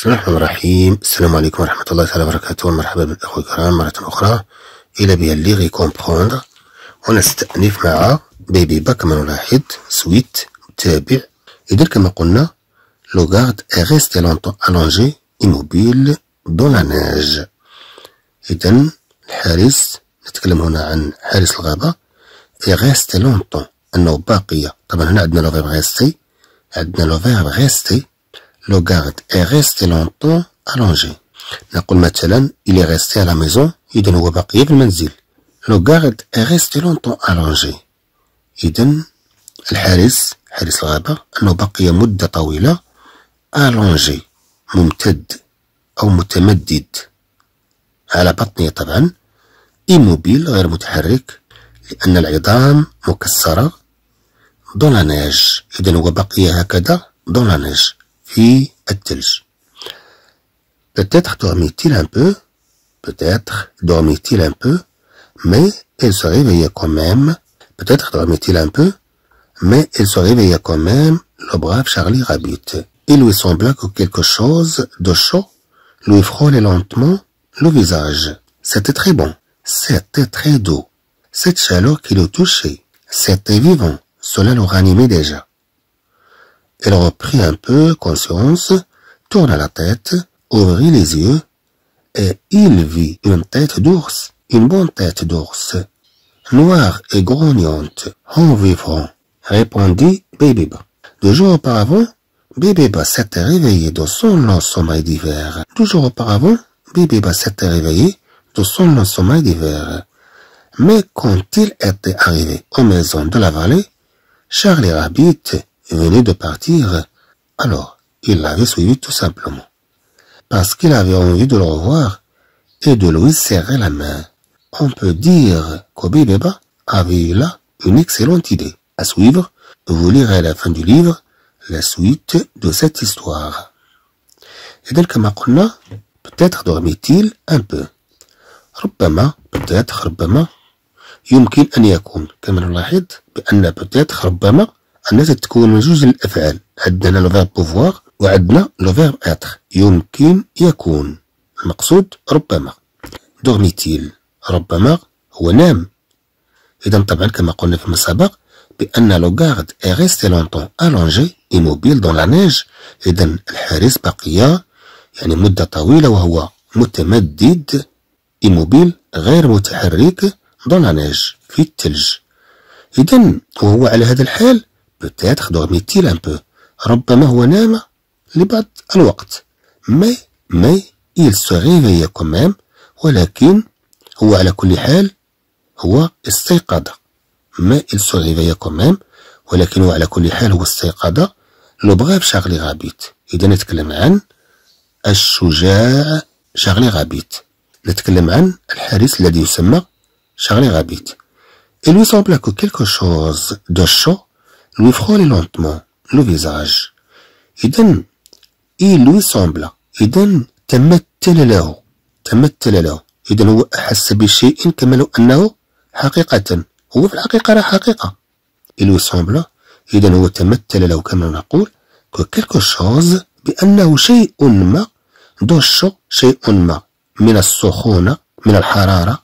بسم الله الرحمن الرحيم السلام عليكم ورحمة الله تعالى وبركاته مرحبا بالأخوة الكرام مرة أخرى إلى غي كومبخوندغ ونستأنف مع بيبي با كما نلاحظ سويت تابع إذا كما قلنا لو غارد غيستي لونتون ألونجي إيموبيل دون لا إذا الحارس نتكلم هنا عن حارس الغابة غيستي لونتون أنه باقية طبعا هنا عندنا لو فيرب غيستي عندنا لو فيرب غيستي لو غارد اي ريستي لونطون الونجي نقول مثلا الى ريستي على ميزون إذا هو بقي في المنزل. لو غارد اي ريستي لونطون الونجي إذا الحارس حارس الغابة أنه بقي مدة طويلة الونجي ممتد أو متمدد على بطنه طبعا إيموبيل غير متحرك لأن العظام مكسرة دون لا نيج إذا هو بقي هكذا دون لا نيج et Peut-être Peut-être il un peu, peut-être dormit il un peu, mais il se réveillait quand même. Peut-être dormit il un peu, mais il se réveillait quand même, le brave Charlie Rabbit. Il lui sembla que quelque chose de chaud lui frôlait lentement le visage. C'était très bon, c'était très doux. Cette chaleur qui le touchait, c'était vivant, cela le ranimait déjà. Elle reprit un peu conscience, tourna la tête, ouvrit les yeux, et il vit une tête d'ours, une bonne tête d'ours, noire et grognante, en vivant, répondit Bébéba. Deux jours auparavant, Bébéba s'était réveillé de son long sommeil d'hiver. Deux jours auparavant, Bébéba s'était réveillé de son long sommeil d'hiver. Mais quand il était arrivé aux maisons de la vallée, Charlie Rabbit venait de partir, alors il l'avait suivi tout simplement. Parce qu'il avait envie de le revoir, et de lui serrer la main. On peut dire qu'Obi Beba avait eu là une excellente idée. À suivre, vous lirez à la fin du livre la suite de cette histoire. Et peut-être dormit il un peu. peut-être peut-être أنها تتكون من جوج الأفعال عندنا لو فيرب بوفوار وعندنا لو فيرب إتر يمكن يكون المقصود ربما دورميتيل ربما هو نام إذا طبعا كما قلنا فيما سبق بأن لو غارد إي ريستي لونتون ألونجي إيموبيل دون لا نيج إذا الحارس بقي يعني مدة طويلة وهو متمدد إيموبيل غير متحرك دون لا نيج في الثلج إذا وهو على هذا الحال Peut-être dormait-il un peu. ربما هو نام لبعض الوقت. Mais, mais, il se réveilla quand même. ولكن هو على كل حال هو استيقظ. Mais il se réveilla quand même. ولكن هو على كل حال هو استيقظ. لو بغى بشارلي غابيت. إذا نتكلم عن الشجاع شارلي غابيت. نتكلم عن الحارس الذي يسمى شارلي غابيت. Il lui sembla que quelque chose de chaud lui frôler lentement le visage إذا il lui sembla إذا تمثل له تمثل له إذا هو أحس بشيء كما لو أنه حقيقة هو في الحقيقة راه حقيقة il lui إذا هو تمثل له كما نقول que quelque chose بأنه شيء ما دوشو شيء ما من السخونة من الحرارة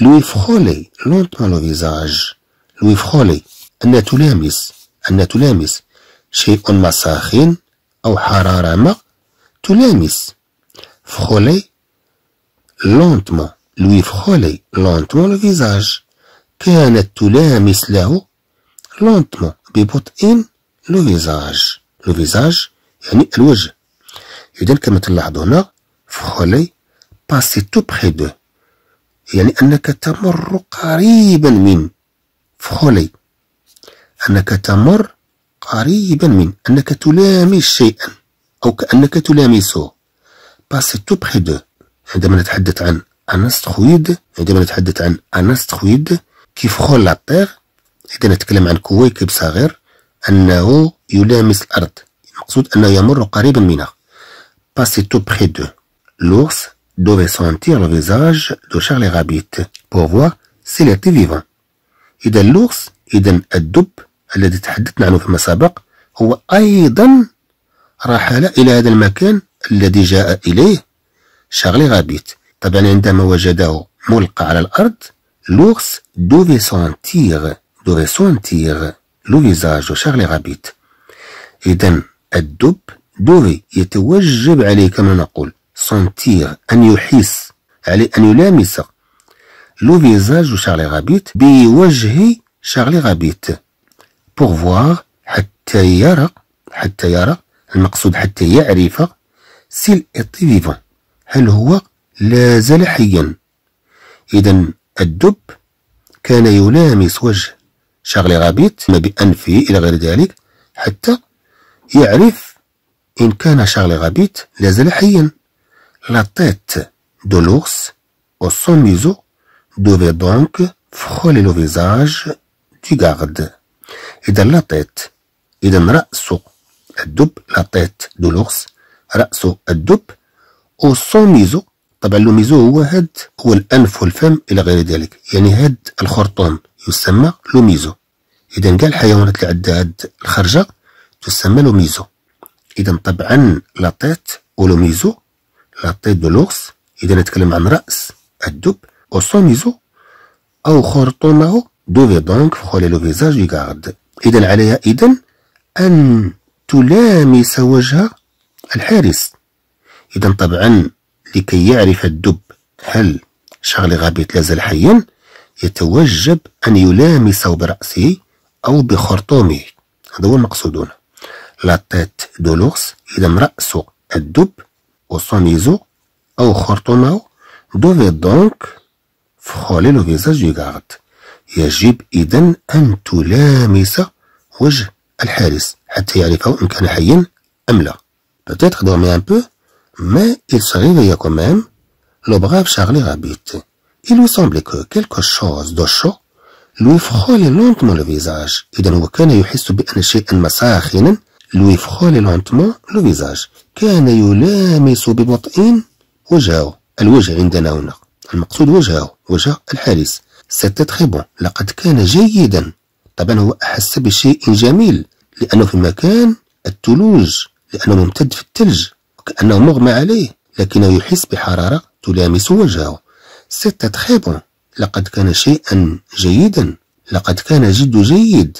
lui frôler lentement le visage lui frôler أن تلامس أن تلامس شيء ما ساخن أو حرارة ما تلامس فخولي لونتمون لوي فخولي لونتمون الفيزاج كانت تلامس له لونتمون ببطء لو فيزاج لو فيزاج يعني الوجه إذا كما تلاحظوا هنا فخولي باسي تو بخي دو يعني أنك تمر قريبا من فخولي أنك تمر قريبا من أنك تلامس شيئا أو كأنك تلامسه باسي تو بخي دو عندما نتحدث عن أنستخويد عندما نتحدث عن أنستخويد كيف خول لاطيغ إذا نتكلم عن كويكب صغير أنه يلامس الأرض المقصود أنه يمر قريبا منها باسي تو بخي دو l'ours دوفي sentir le دو de Charlie Rabbit فوا سي s'il était إذا l'ours إذا الدب الذي تحدثنا عنه فيما سبق هو أيضا رحل إلى هذا المكان الذي جاء إليه شارلي غابيت طبعا عندما وجده ملقى على الأرض لورس دوفي سونتيغ دوفي سونتيغ لو فيزاج شارلي غابيت إذا الدب دوفي يتوجب عليه كما نقول سونتيغ أن يحس عليه أن يلامس لو فيزاج شارلي غابيت بوجه شارلي غابيت pour فوار حتى يرى حتى يرى المقصود حتى يعرف سيل ايتي فيفون هل هو لا زال حيا إذن الدب كان يلامس وجه شغل غابيت بأنفه إلى غير ذلك حتى يعرف إن كان شغل غابيت لازال حيا لا تيت دو لورس أو سون ميزو دوفي دونك فخولي لو فيزاج دي غارد إذا لا تيت إذا رأس الدب لا دو لوغس رأس الدب أو ميزو طبعا لوميزو هو هاد هو الأنف والفم إلى غير ذلك يعني هاد الخرطوم يسمى لوميزو إذا كاع الحيوانات اللي عندها هاد الخرجة تسمى لوميزو إذا طبعا لا لا ولوميزو دو لوغس إذا نتكلم عن رأس الدب أو ميزو أو خرطومه دوفي دونك فخولي لو فيزاج du garde. إذا عليها إذن أن تلامس وجه الحارس إذا طبعا لكي يعرف الدب هل شارلي غابيت لازال حيا يتوجب أن يلامسه برأسه أو بخرطومه هذا هو المقصود هنا لا تيت دو لورس إذا رأس الدب وصميزه أو خرطومه دوفي دونك فخولي لو فيزاج دو يجب إذا أن تلامس وجه الحارس حتى يعرفه إن كان حيا أم لا. Peut-être dormir un peu, mais il se réveilla quand même. Le brave Charlie Rabbit. Il lui semblait que quelque chose de chaud lui frôlait lentement le visage. إذا وكان يحس بأن شيئا مساخنا lui frôlait lentement le visage. كان يلامس ببطء وجهه. الوجه عندنا هنا. المقصود وجهه، وجه الحارس. سيتي تري بون لقد كان جيدا طبعا هو أحس بشيء جميل لأنه في مكان الثلوج لأنه ممتد في الثلج وكأنه مغمى عليه لكنه يحس بحرارة تلامس وجهه سيتي تري بون لقد كان شيئا جيدا لقد كان جد جيد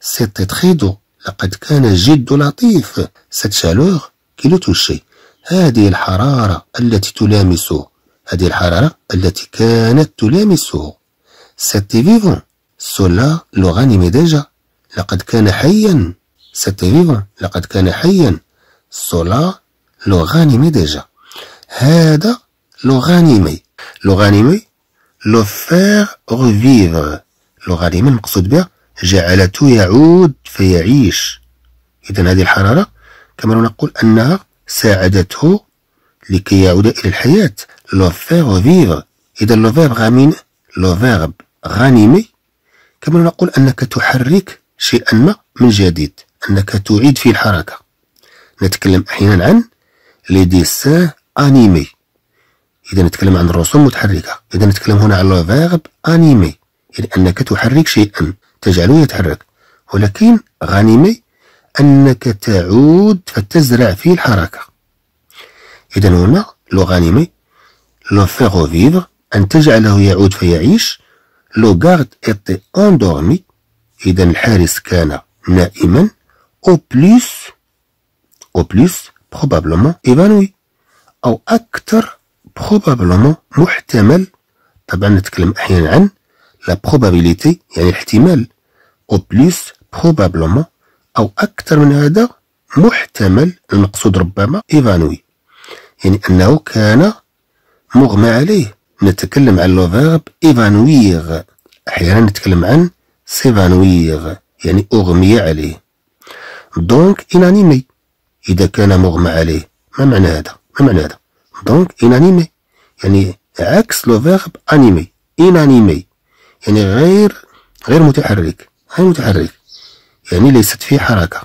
سيتي تري دو لقد كان جد لطيف سيت شالوغ كي توشي هذه الحرارة التي تلامسه هذه الحرارة التي كانت تلامسه سيتي فيفون سولا لو غانيمي ديجا لقد كان حيا سيتي فيفون لقد كان حيا سولا لو غانيمي ديجا هذا لو غانيمي لو غانيمي لو فير غوفيفر لو غانيمي المقصود بها جعلته يعود فيعيش اذا هذه الحراره كما نقول انها ساعدته لكي يعود الى الحياه لو فير غوفيفر اذا لو فير غامين لو فيرب غانيمي كما نقول أنك تحرك شيئا ما من جديد أنك تعيد فيه الحركة نتكلم أحيانا عن لي ديسان أنيمي إذا نتكلم عن الرسوم المتحركة إذا نتكلم هنا على لو فيرب أنيمي يعني أنك تحرك شيئا تجعله يتحرك ولكن غانيمي أنك تعود فتزرع فيه الحركة إذا هنا لو غانيمي لو فيغو فيفر أن تجعله يعود فيعيش لوغارد ايتي أندورمي إذا الحارس كان نائما أو بليس أو بليس بروبابلمون إيفانوي أو أكثر بروبابلمون محتمل طبعا نتكلم أحيانا عن لا بروبابيليتي يعني احتمال أو بليس بروبابلمون أو أكثر من هذا محتمل المقصود ربما إيفانوي يعني أنه كان مغمى عليه نتكلم عن لو فيرب إيفانويغ أحيانا نتكلم عن سيفانويغ يعني أغمي عليه دونك إنانيمي إذا كان مغمى عليه ما معنى هذا ما معنى هذا دونك إنانيمي يعني عكس لو فيرب أنيمي إنانيمي يعني غير غير متحرك غير متحرك يعني ليست فيه حركة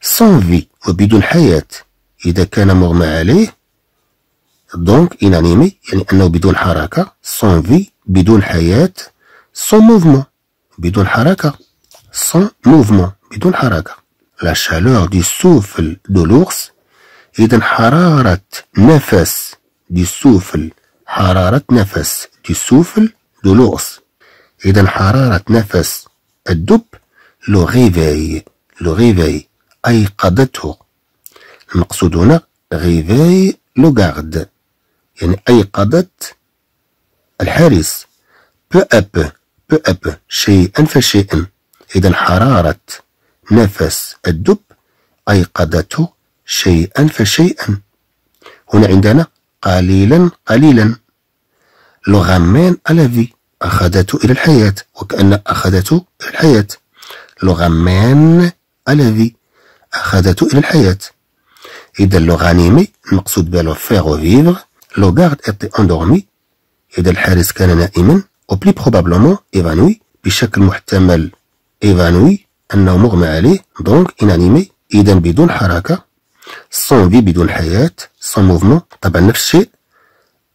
سون في وبدون حياة إذا كان مغمى عليه دونك انانيمي يعني انه بدون حركه سون في بدون حياه سون موفمون بدون حركه سون موفمون بدون حركه لا شالور دي سوفل دو لورس اذا حراره نفس دي سوفل حراره نفس دي سوفل دو لورس اذا حراره نفس الدب لو غيفاي لو غيفاي ايقظته المقصود هنا غيفاي لو غارد يعني أيقظت الحارس بو أبو بو أبو شيئا فشيئا إذا حرارة نفس الدب أيقظته شيئا فشيئا هنا عندنا قليلا قليلا لغمان الذي أخذته إلى الحياة وكأن أخذته إلى الحياة لغمان الذي أخذته إلى الحياة إذا لوغانيمي المقصود به لو فيغ فيفغ لو غارد ايتي اندورمي إذا الحارس كان نائما او بلي بروبابلومون إيفانوي بشكل محتمل إيفانوي أنه مغمى عليه دونك إنانيمي إذا بدون حركة سون في بدون حياة سون موفمون طبعا نفس الشيء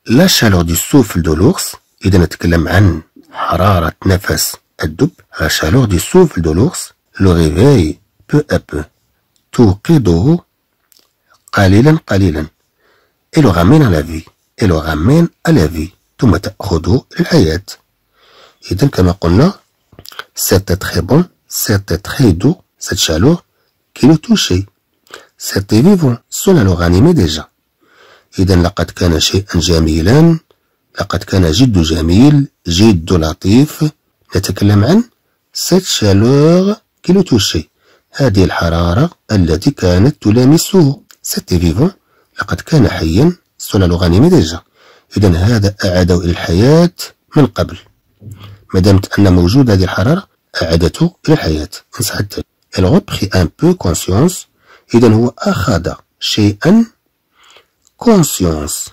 لا شالور دو سوفل دو لورس إذا نتكلم عن حرارة نفس الدب لا شالور دو سوفل دو لورس لو ريفي بو أ بو توقظه قليلا قليلا et le ramène à la vie et le ramène à la vie ثم تأخذه الحياة إذا كما قلنا c'était très bon c'était très doux cette chaleur qui le touchait c'était vivant cela le ranimait déjà إذا لقد كان شيئا جميلا لقد كان جد جميل جد لطيف نتكلم عن cette chaleur qui le touchait هذه الحرارة التي كانت تلامسه c'était vivant لقد كان حيا سنن غنيمة ديجا إذا هذا أعاده إلى الحياة من قبل ما دامت أن موجود هذه الحرارة أعادته إلى الحياة انصح التالي الغبخي أن بو كونسيونس إذا هو أخذ شيئا كونسيونس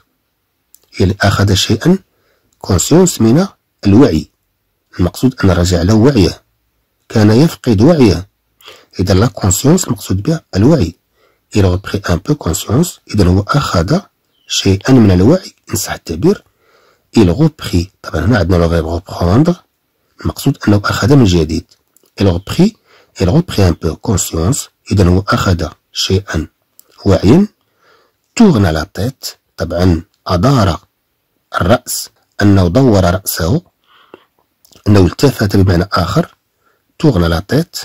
يعني أخذ شيئا كونسيونس من الوعي المقصود أن رجع له وعيه كان يفقد وعيه إذا لا كونسيونس مقصود بها الوعي il reprit أن بو كونسيونس إذا هو أخذ شيئا من الوعي إن صح التعبير il reprit طبعا هنا عندنا لو فيرب reprendre المقصود أنه أخذ من جديد il reprit il reprit أن بو كونسيونس إذا هو أخذ شيئا واعيا tourne la تيت طبعا أدار الرأس أنه دور رأسه أنه التفت بمعنى آخر tourne la تيت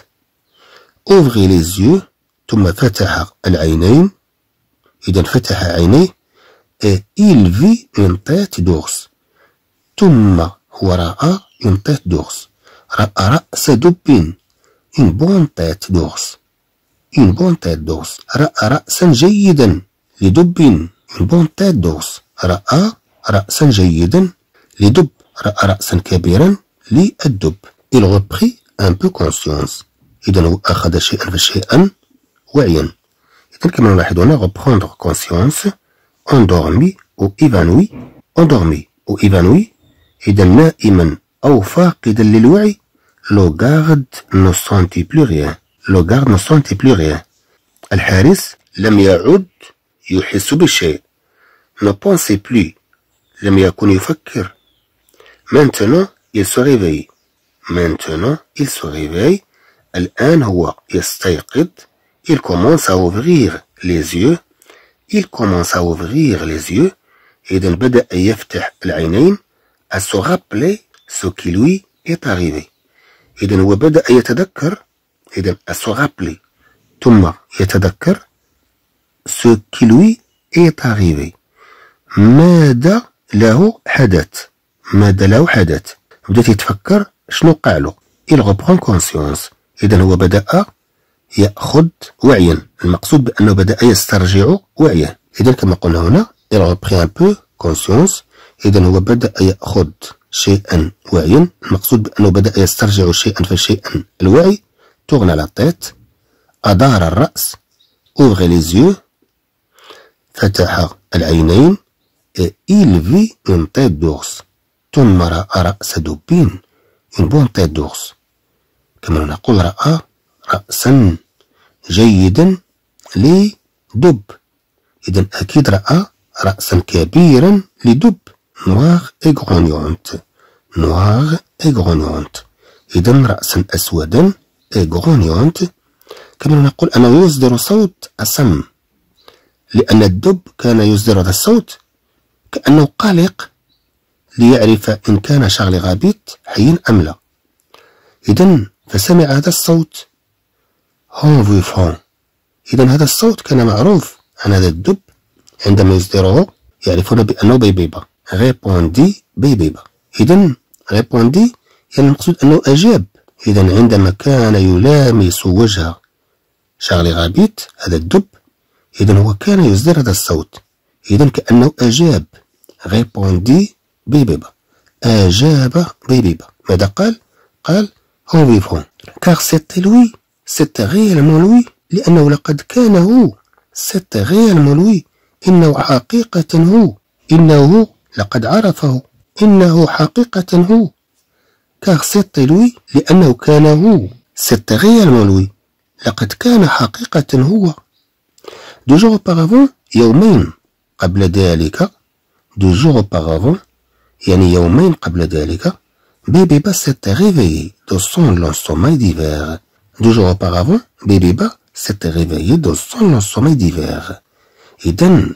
أوفغي لي زيو ثم فتح العينين إذا فتح عينيه إيل في إنطيت دوغس ثم هو رأى إنطيت دوغس رأى رأس دبين إن بون تيت دوغس إن بون تيت دوغس رأى رأسا جيدا لدبين إن بون تيت دوغس رأى رأسا جيدا لدب رأى رأسا كبيرا للدب إل غوبخي أن بو كونسيونس إذا هو أخذ شيئا فشيئا royaume. Quelques moments Maradona reprendre conscience, endormi ou évanoui, endormi ou évanoui, إذا نائما أو فاقدا للوعي لو غارد نو سونتي بلو ريان لو غارد نو سونتي بلو ريان الحارس لم يعد يحس بشيء ne pensait plus لم يكن يفكر maintenant il se réveille maintenant il se réveille الآن هو يستيقظ Il commence à ouvrir les yeux. Il commence à ouvrir les yeux. et إذا بدأ يفتح العينين. À se rappeler ce qui lui est arrivé. et إذا هو بدأ et d'un à se rappeler. ثم يتذكر ce qui lui est arrivé. mada له hadat mada له hadat بدأ يتفكر شنو قع له. Il reprend conscience. إذا هو بدأ يأخذ وعيا المقصود بأنه بدأ يسترجع وعيا إذا كما قلنا هنا il reprit un peu conscience إذا هو بدأ يأخذ شيئا وعيا المقصود بأنه بدأ يسترجع شيئا فشيئا الوعي تغنى على tête أدار الرأس ouvre لي فتح العينين et il vit une tête d'ours ثم رأى رأس دبين une bonne tête d'ours كما نقول رأى رأسا جيدا لدب إذا أكيد رأى رأسا كبيرا لدب نواغ إغرونيونت نواغ إغرونيونت إذا رأسا أسودا إغرونيونت كما نقول أنه يصدر صوت أسم لأن الدب كان يصدر هذا الصوت كأنه قلق ليعرف إن كان شغل غابيت حي أم لا إذا فسمع هذا الصوت هونغ إذا هذا الصوت كان معروف عن هذا الدب عندما يصدره يعرفون بأنه بيبيبا ريبوندي بيبيبا إذا ريبوندي يعني المقصود أنه أجاب إذا عندما كان يلامس وجه شارلي غابيت هذا الدب إذا هو كان يصدر هذا الصوت إذا كأنه أجاب ريبوندي بيبيبا أجاب بيبيبا ماذا قال؟ قال هون فيفون كار سيتي لوي ست غير ملوي لأنه لقد كان هو ست غير ملوي إنه حقيقة هو إنه لقد عرفه إنه حقيقة هو كار ست لوي لأنه كان هو ست غير ملوي لقد كان حقيقة هو دو جور أوباغافون يومين قبل ذلك دو جور أوباغافون يعني يومين قبل ذلك بيبي با ست ريفي دو صون لون سومي ديفير Deux jours auparavant, Bébéba s'était réveillé dans son long sommeil d'hiver. إذن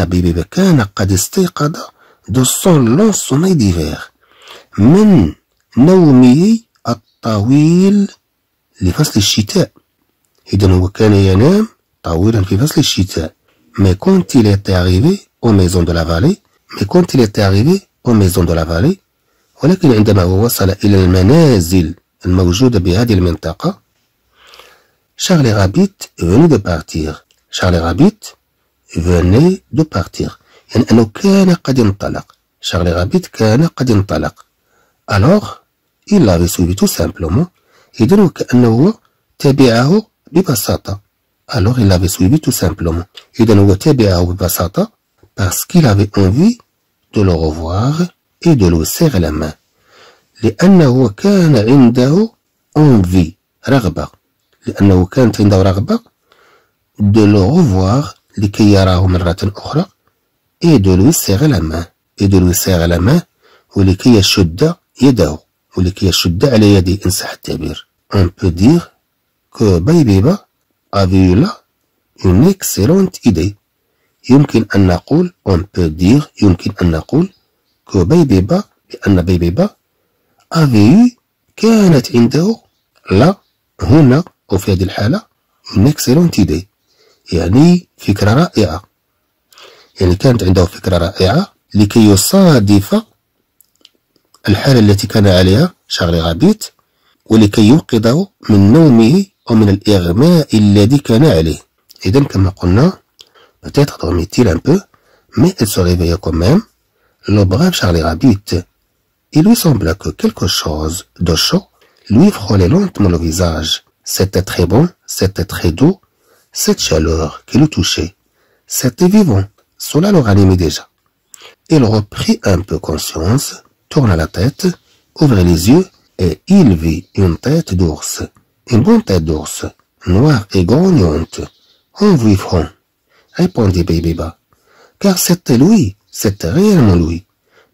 قبل كان قد استيقظ من الطويل لفصل الشتاء mais quand il était arrivé aux maisons de la vallée mais quand il était arrivé aux maisons de la vallée ولكن عندما وصل إلى المنازل الموجودة بهذه المنطقة شارلي رابيت فني دو بارتيغ شارلي رابيت فني دو بارتيغ يعني أنه كان قد انطلق شارلي رابيت كان قد انطلق ألوغ إلا في سوبي تو سامبلومون إذن وكأنه هو تابعه ببساطة ألوغ إلا في سوبي إذن هو تابعه ببساطة باسكو إلا في أنفي دو لو روفوار إيدولو سيغلم لأنه كان عنده انفي رغبة لأنه كانت عنده رغبة دو لو غوفوار لكي يراه مرة أخرى إي دو لو يسيغل أمه إي دو لو يسيغل أمه ولكي يشد يده ولكي يشد على يده إن صح التعبير اون بو dire كو Baybeba avait eu là ايدي يمكن أن نقول اون بو dire يمكن أن نقول que بيبيبا لأن بيبيبا avait كانت عنده لا هنا أو في هذه الحالة اون اكسلونت دي يعني فكرة رائعة يعني كانت عنده فكرة رائعة لكي يصادف الحالة التي كان عليها شارلي غابيت ولكي ينقذه من نومه ومن الإغماء الذي كان عليه إذا كما قلنا peut-être dormait-il un peu mais elle se réveilla quand même le brave Charlie Rabbit. Il lui sembla que quelque chose de chaud lui frôlait lentement le visage. C'était très bon, c'était très doux, cette chaleur qui le touchait. C'était vivant, cela le ranimait déjà. Il reprit un peu conscience, tourna la tête, ouvrit les yeux, et il vit une tête d'ours, une bonne tête d'ours, noire et grognante. En lui répondit Baby Bas, car c'était lui c'était réellement lui.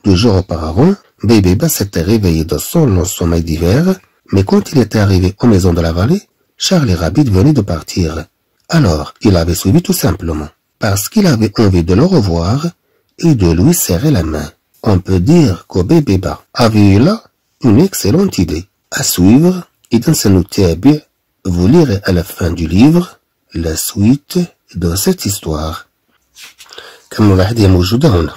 Deux jours auparavant, Bébé s'était réveillé de son long sommeil d'hiver, mais quand il était arrivé aux maisons de la vallée, Charlie Rabbit venait de partir. Alors, il avait suivi tout simplement, parce qu'il avait envie de le revoir et de lui serrer la main. On peut dire que Bébé avait eu là une excellente idée. À suivre, et dans vous lirez à la fin du livre la suite de cette histoire. كما ملاحظ هي موجودة هنا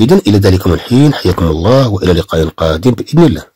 إذا إلى ذلك الحين حياكم الله وإلى لقاء قادم بإذن الله